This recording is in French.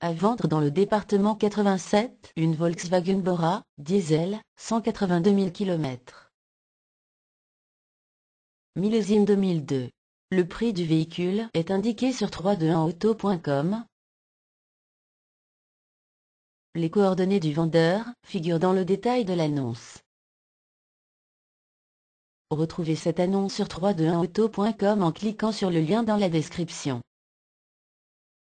À vendre dans le département 87, une Volkswagen Bora, diesel, 182 000 km. Millésime 2002. Le prix du véhicule est indiqué sur 321auto.com. Les coordonnées du vendeur figurent dans le détail de l'annonce. Retrouvez cette annonce sur 321auto.com en cliquant sur le lien dans la description.